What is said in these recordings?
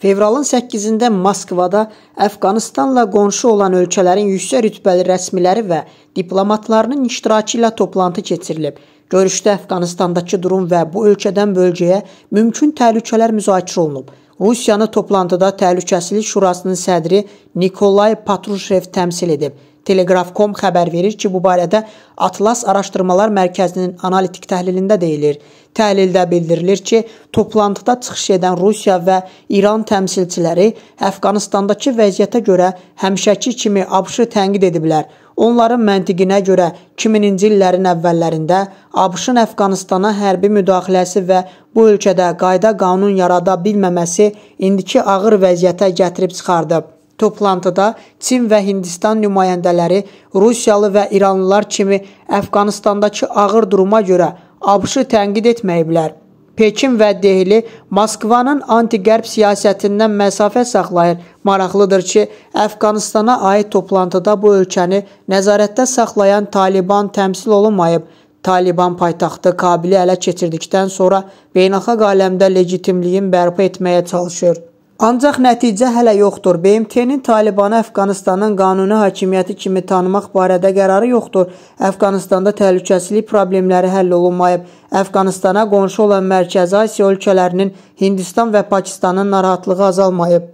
Fevralın 8-də Moskvada Əfqanistanla qonşu olan ölkələrin yüksək rütbəli rəsmiləri və diplomatlarının iştirakı ilə toplantı keçirilib. Görüşdə Əfqanistandakı durum və bu ölkədən bölgəyə mümkün təhlükələr müzakirə olunub. Rusiyanı toplantıda Təhlükəsizlik Şurasının sədri Nikolay Patrushev təmsil edib. Telegraf.com xəbər verir ki, bu barədə Atlas Araşdırmalar Mərkəzinin analitik təhlilində deyilir. Təhlildə bildirilir ki, toplantıda çıxış edən Rusiya və İran təmsilçiləri Əfqanistandakı vəziyyətə görə həmişəki kimi ABŞ-ı tənqid ediblər. Onların məntiqinə görə 2000-ci illərin əvvəllərində ABŞ-ın Əfqanistana hərbi müdaxiləsi və bu ölkədə qayda qanun yarada bilməməsi indiki ağır vəziyyətə gətirib çıxardıb. Toplantıda Çin və Hindistan nümayəndələri Rusiyalı və İranlılar kimi Əfqanistandakı ağır duruma görə ABŞ-ı tənqid etməyiblər. Pekin və Dehli Moskvanın anti-qərb siyasətindən məsafə saxlayır. Maraqlıdır ki, Əfqanistana aid toplantıda bu ölkəni nəzarətdə saxlayan Taliban təmsil olunmayıb. Taliban paytaxtı Kabili ələ keçirdikdən sonra beynəlxalq aləmdə legitimliyin bərpa etməyə çalışır. Ancaq nəticə hələ yoxdur. BMT-nin Talibanı Əfqanistanın qanuni hakimiyyəti kimi tanımaq barədə qərarı yoxdur. Əfqanistanda təhlükəsizlik problemləri həll olunmayıb. Əfqanistana qonşu olan Mərkəzi Asiya ölkələrinin Hindistan və Pakistanın narahatlığı azalmayıb.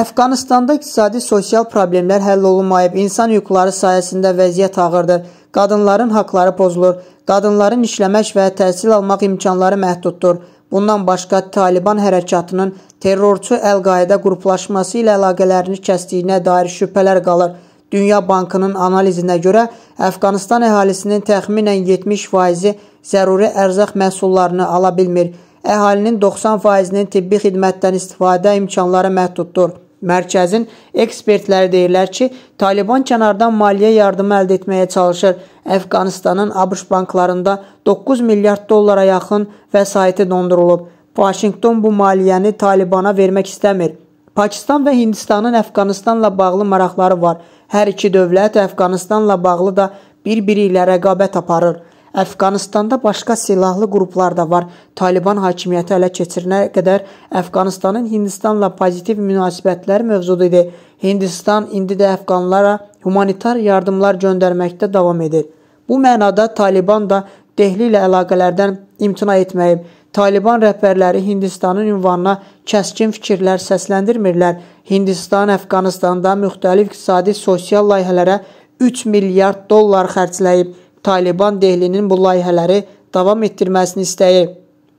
Əfqanistanda iqtisadi sosial problemlər həll olunmayıb. İnsan hüquqları sayəsində vəziyyət ağırdır. Qadınların haqları pozulur. Qadınların işləmək və təhsil almaq imkanları məhduddur. Bundan başqa Taliban hərəkatının terrorçu Əl-Qaeda qruplaşması ilə əlaqələrini kəsdiyinə dair şübhələr qalır. Dünya Bankının analizinə görə Əfqanistan əhalisinin təxminən 70%-i zəruri ərzaq məhsullarını ala bilmir. Əhalinin 90%-nin tibbi xidmətdən istifadə imkanları məhduddur. Mərkəzin ekspertləri deyirlər ki, Taliban kənardan maliyyə yardımı əldə etməyə çalışır. Əfqanistanın ABŞ banklarında 9 milyard dollara yaxın vəsaiti dondurulub. Vaşinqton bu maliyyəni Talibana vermək istəmir. Pakistan və Hindistanın Əfqanistanla bağlı maraqları var. Hər iki dövlət Əfqanistanla bağlı da bir-biri ilə rəqabət aparır. Əfqanistanda başqa silahlı qruplar da var. Taliban hakimiyyəti ələ keçirinə qədər Əfqanistanın Hindistanla pozitiv münasibətləri mövzudu idi. Hindistan indi də əfqanlara humanitar yardımlar göndərməkdə davam edir. Bu mənada Taliban da Dehli ilə əlaqələrdən imtina etməyib. Taliban rəhbərləri Hindistanın ünvanına kəskin fikirlər səsləndirmirlər. Hindistan Əfqanistanda müxtəlif iqtisadi sosial layihələrə 3 milyard dollar xərcləyib. Taliban Dehlinin bu layihələri davam etdirməsini istəyir.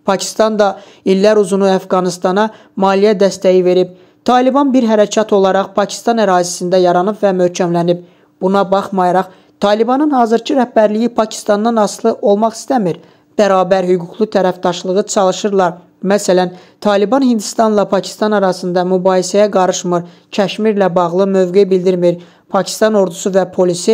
Pakistan da illər uzunu Əfqanistana maliyyə dəstəyi verib. Taliban bir hərəkat olaraq Pakistan ərazisində yaranıb və möhkəmlənib. Buna baxmayaraq, Talibanın hazırki rəhbərliyi Pakistandan aslı olmaq istəmir. Bərabər hüquqlu tərəfdaşlığı çalışırlar. Məsələn, Taliban Hindistanla Pakistan arasında mübahisəyə qarışmır, Kəşmirlə bağlı mövqe bildirmir. Pakistan ordusu və polisi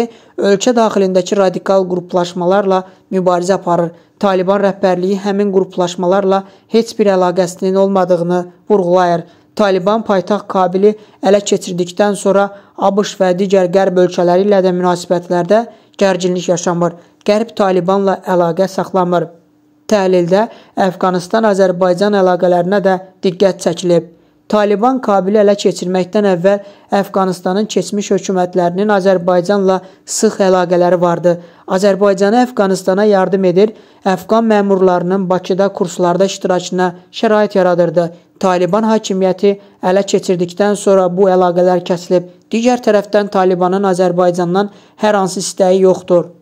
ölkə daxilindəki radikal qruplaşmalarla mübarizə aparır. Taliban rəhbərliyi həmin qruplaşmalarla heç bir əlaqəsinin olmadığını vurğulayır. Taliban paytaxt Kabili ələ keçirdikdən sonra ABŞ və digər qərb ölkələri ilə də münasibətlərdə gərginlik yaşamır. Qərb Talibanla əlaqə saxlamır. Təhlildə Əfqanistan-Azərbaycan əlaqələrinə də diqqət çəkilib. Taliban Kabili ələ keçirməkdən əvvəl Əfqanistanın keçmiş hökumətlərinin Azərbaycanla sıx əlaqələri vardı. Azərbaycanı Əfqanistana yardım edir, Əfqan məmurlarının Bakıda kurslarda iştirakına şərait yaradırdı. Taliban hakimiyyəti ələ keçirdikdən sonra bu əlaqələr kəsilib. Digər tərəfdən Talibanın Azərbaycandan hər hansı istəyi yoxdur.